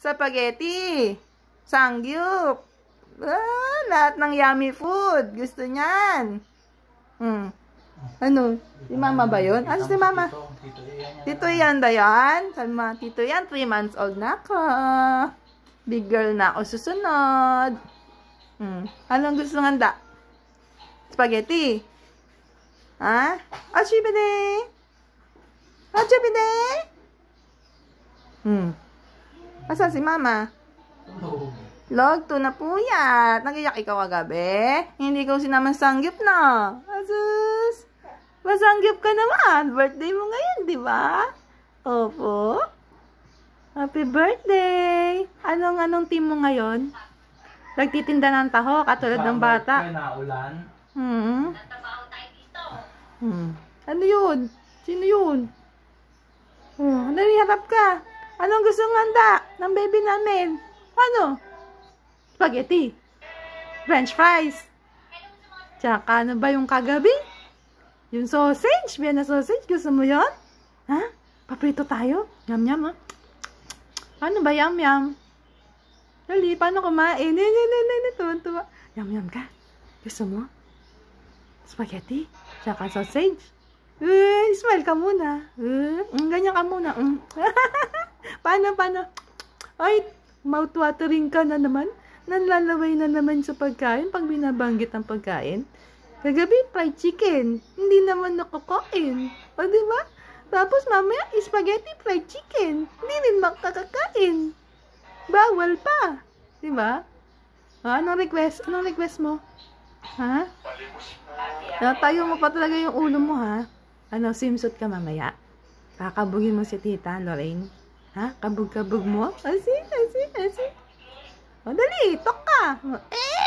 Spaghetti. Sangyup. Ah, lahat ng yummy food. Gusto niyan. Hmm. Ano? Si mama ba yun? Ano si mama? Tito yan ba yan? Sabi mga tito yan, 3 months old na ako. Big girl na ako susunod. Hmm. Anong gusto ng handa? Spaghetti. Ha? Achibide! Achibide! Hmm. Asan si mama? Log 2 na puyat. Nagiyak ikaw agabi. Hindi ko sinaman sanggip na. Asus. Masanggip ka naman. Birthday mo ngayon, di ba? Opo. Happy birthday! Anong-anong team mo ngayon? Nagtitinda ng taho, katulad ng bata. Naulan. Hmm. Hmm. Ano yun? Sino yun? Hmm. Ano harap ka? Anong gusto ng handa ng baby namin? Ano? Spaghetti. French fries. Tsaka ano ba yung kagabi? Yung sausage. Vienna sausage. Gusto mo yon? Ha? Paprito tayo? Yum yum ha? Ah. Ano ba yum yum? Dali, paano kumain? Yan, yan, yan, yan. Tuwan, tuwa. Yum yum ka? Gusto mo? Spaghetti? Tsaka sausage? Uh, smile ka muna. Uh, ganyan ka muna. Uh. Paano, paano? Ay, mouth-watering ka na naman. Nanlalaway na naman sa pagkain pag binabanggit ang pagkain. Kagabi, fried chicken. Hindi naman nakukain. O, di ba? Tapos mamaya, spaghetti fried chicken. Hindi rin makakakain. Bawal pa. Di ba? O, anong request? Anong request mo? Ha? Natayo mo pa talaga yung ulo mo, ha? Ano, swimsuit ka mamaya? Kakabugin mo si tita, Lorraine. Ha? Kabog-kabog mo? Asi, asi, asi. O, oh, dali. Tok ka. Eh!